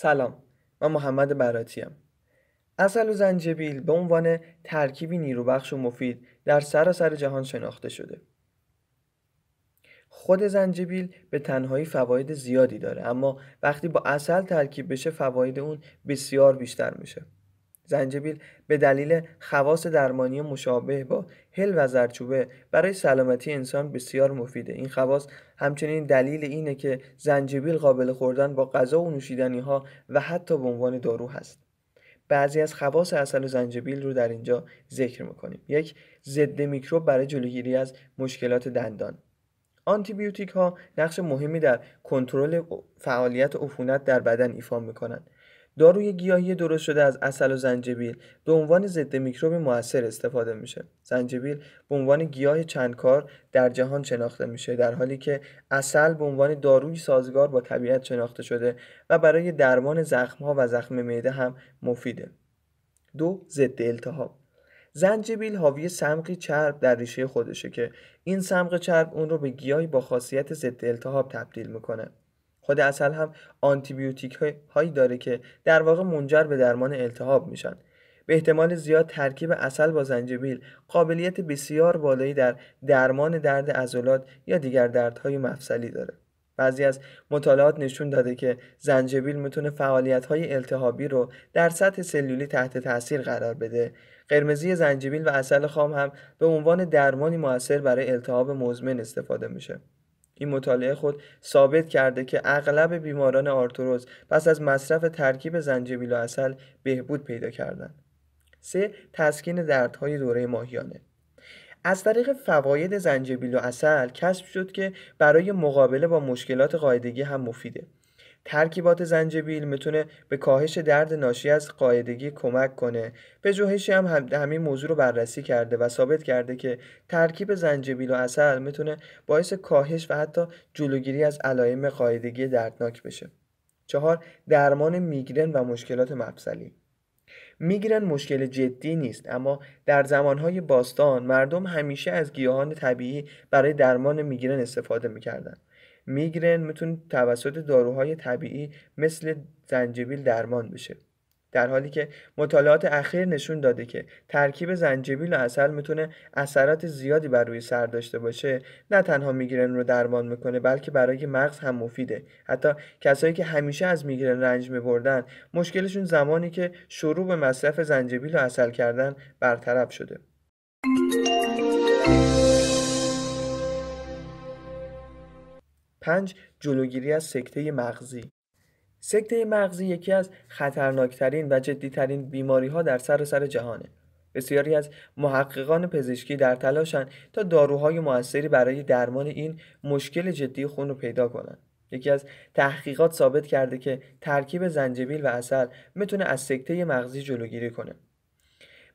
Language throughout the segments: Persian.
سلام من محمد براتیم اصل و زنجبیل به عنوان ترکیبی نیروبخش و مفید در سراسر جهان شناخته شده خود زنجبیل به تنهایی فواید زیادی داره اما وقتی با اصل ترکیب بشه فواید اون بسیار بیشتر میشه زنجبیل به دلیل خواص درمانی مشابه با هل و زرچوبه برای سلامتی انسان بسیار مفیده این خواص همچنین دلیل اینه که زنجبیل قابل خوردن با غذا و نوشیدنی ها و حتی به عنوان دارو هست بعضی از خواص اصل زنجبیل رو در اینجا ذکر میکنیم یک ضد میکروب برای جلوگیری از مشکلات دندان بیوتیک ها نقش مهمی در کنترل فعالیت عفونت در بدن ایفا میکنند داروی گیاهی درست شده از اصل و زنجبیل به عنوان ضد میکروب موثر استفاده میشه. زنجبیل به عنوان گیاه چندکار در جهان شناخته میشه در حالی که اصل به عنوان داروی سازگار با طبیعت شناخته شده و برای درمان زخمها و زخم معده هم مفیده. دو ضد التهاب زنجبیل حاوی سمقی چرب در ریشه خودشه که این سمق چرب اون رو به گیاهی با خاصیت ضد التهاب تبدیل میکنه. خود اصل هم آنتیبیوتیک هایی داره که در واقع منجر به درمان التهاب میشن به احتمال زیاد ترکیب اصل با زنجبیل قابلیت بسیار بالایی در درمان درد عضلات یا دیگر دردهای مفصلی داره بعضی از مطالعات نشون داده که زنجبیل میتونه های التهابی رو در سطح سلولی تحت تاثیر قرار بده. قرمزی زنجبیل و اصل خام هم به عنوان درمانی موثر برای التهاب مزمن استفاده میشه. این مطالعه خود ثابت کرده که اغلب بیماران آرتروز پس از مصرف ترکیب زنجبیل و اصل بهبود پیدا کردند. 3. تسکین دردهای دوره ماهیانه از طریق فواید زنجبیل و اصل کسب شد که برای مقابله با مشکلات قاعدگی هم مفیده ترکیبات زنجبیل میتونه به کاهش درد ناشی از قاعدگی کمک کنه به هم, هم همین موضوع رو بررسی کرده و ثابت کرده که ترکیب زنجبیل و اصل میتونه باعث کاهش و حتی جلوگیری از علائم قاعدگی دردناک بشه چهار درمان میگرن و مشکلات مفصلی میگرن مشکل جدی نیست اما در زمانهای باستان مردم همیشه از گیاهان طبیعی برای درمان میگرن استفاده میکردند میگرن میتونه توسط داروهای طبیعی مثل زنجبیل درمان بشه در حالی که مطالعات اخیر نشون داده که ترکیب زنجبیل و اصل میتونه اثرات زیادی بر روی سر داشته باشه نه تنها میگرن رو درمان میکنه بلکه برای مغز هم مفیده حتی کسایی که همیشه از میگرن رنج میبردن مشکلشون زمانی که شروع به مصرف زنجبیل و اصل کردن برطرف شده 5. جلوگیری از سکته مغزی سکته مغزی یکی از خطرناکترین و جدیترین بیماری ها در سراسر سر جهانه. بسیاری از محققان پزشکی در تلاشن تا داروهای موثری برای درمان این مشکل جدی خون رو پیدا کنند. یکی از تحقیقات ثابت کرده که ترکیب زنجبیل و اصل میتونه از سکته مغزی جلوگیری کنه.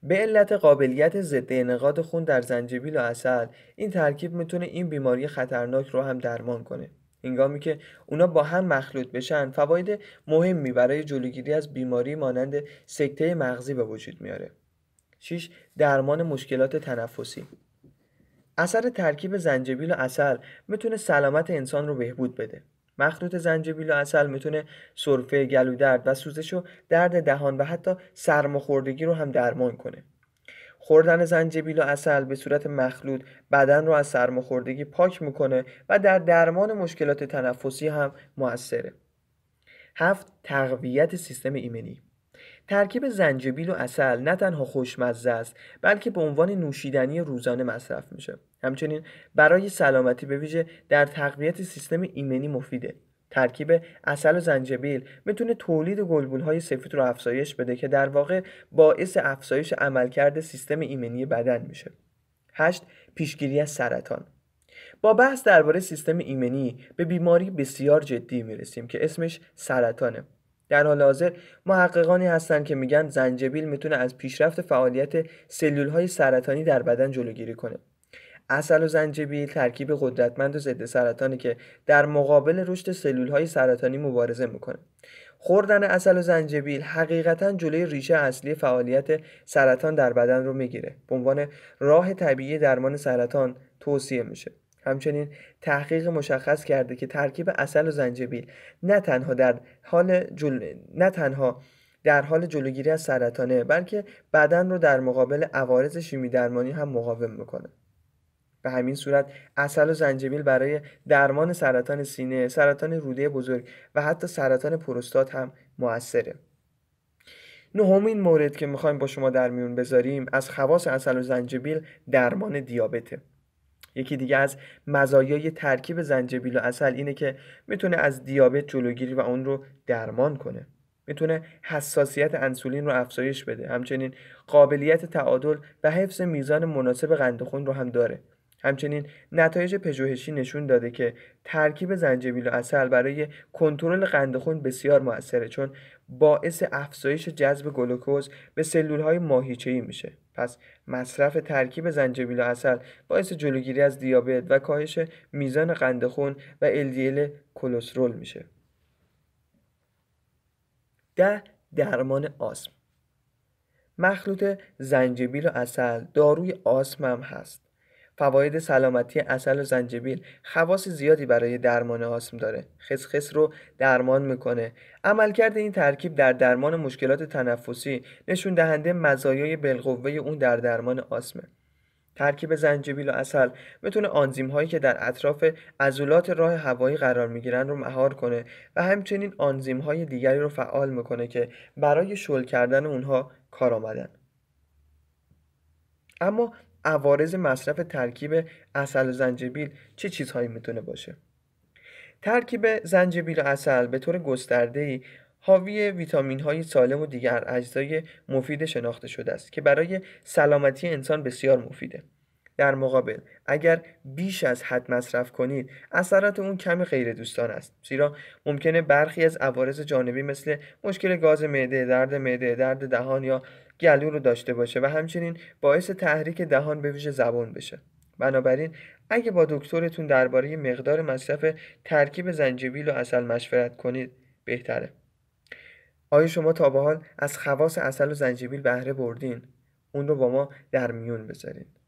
به علت قابلیت ضد انقاد خون در زنجبیل و اصل این ترکیب میتونه این بیماری خطرناک رو هم درمان کنه. هنگامی که اونا با هم مخلوط بشن فواید مهمی برای جلوگیری از بیماری مانند سکته مغزی به وجود میاره 6 درمان مشکلات تنفسی اثر ترکیب زنجبیل و اصل میتونه سلامت انسان رو بهبود بده مخلوط زنجبیل و اصل میتونه سرفه گلودرد و سوزش و درد دهان و حتی سرماخوردگی رو هم درمان کنه خوردن زنجبیل و اصل به صورت مخلوط بدن رو از سرماخوردگی پاک میکنه و در درمان مشکلات تنفسی هم موثره. هفت تقویت سیستم ایمنی ترکیب زنجبیل و اصل نه تنها خوشمزه است بلکه به عنوان نوشیدنی روزانه مصرف میشه همچنین برای سلامتی به ویژه در تقویت سیستم ایمنی مفیده ترکیب اصل و زنجبیل میتونه تولید های سفید رو افزایش بده که در واقع باعث افزایش عملکرد سیستم ایمنی بدن میشه. 8. پیشگیری از سرطان با بحث درباره سیستم ایمنی به بیماری بسیار جدی میرسیم که اسمش سرطانه. در حال حاضر محققانی هستند که میگن زنجبیل میتونه از پیشرفت فعالیت های سرطانی در بدن جلوگیری کنه. اصل و زنجبیل ترکیب قدرتمند و ضد سرطانی که در مقابل رشد سلول های سرطانی مبارزه میکنه خوردن اصل و زنجبیل حقیقتا جلوی ریشه اصلی فعالیت سرطان در بدن رو میگیره به عنوان راه طبیعی درمان سرطان توصیه میشه همچنین تحقیق مشخص کرده که ترکیب اصل و زنجبیل نه تنها در حال نه تنها در حال جلوگیری از سرطانه بلکه بدن رو در مقابل عوارض شیمی درمانی هم مقاوم میکنه به همین صورت اصل و زنجبیل برای درمان سرطان سینه، سرطان روده بزرگ و حتی سرطان پروستات هم موثره. نهمین مورد که میخوایم با شما در میون بذاریم از خواص اصل و زنجبیل درمان دیابته. یکی دیگه از مزایای ترکیب زنجبیل و اصل اینه که میتونه از دیابت جلوگیری و اون رو درمان کنه. میتونه حساسیت انسولین رو افزایش بده همچنین قابلیت تعادل و حفظ میزان مناسب قند خون رو هم داره همچنین نتایج پژوهشی نشون داده که ترکیب زنجبیل و اصل برای کنترل قند خون بسیار موثره چون باعث افزایش جذب گلوکوز به سلولهای ای میشه پس مصرف ترکیب زنجبیل و اصل باعث جلوگیری از دیابت و کاهش میزان قند خون و LDL کلسترول میشه ده درمان آسم مخلوط زنجبیل و اصل داروی آسم هم هست فواید سلامتی اصل و زنجبیل خواص زیادی برای درمان آسم داره خسخس رو درمان میکنه عملکرد این ترکیب در درمان مشکلات تنفسی نشون دهنده مزایای بالقوه اون در درمان آسمه ترکیب زنجبیل و اصل میتونه آنزیم هایی که در اطراف عضلات راه هوایی قرار میگیرن رو مهار کنه و همچنین آنزیم های دیگری رو فعال میکنه که برای شل کردن اونها کار آمدن اما عوارض مصرف ترکیب اصل و زنجبیل چه چیزهایی میتونه باشه ترکیب زنجبیل و اصل به طور ای حاوی ویتامین های سالم و دیگر اجزای مفید شناخته شده است که برای سلامتی انسان بسیار مفیده در مقابل اگر بیش از حد مصرف کنید اثرات اون کمی غیر دوستان است زیرا ممکنه برخی از عوارض جانبی مثل مشکل گاز معده درد معده درد دهان یا گلو رو داشته باشه و همچنین باعث تحریک دهان به ویژه زبان بشه بنابراین اگه با دکترتون درباره مقدار مصرف ترکیب زنجبیل و اصل مشورت کنید بهتره آیا شما تا به حال از خواص اصل و زنجبیل بهره بردین اون رو با ما در میون بذارید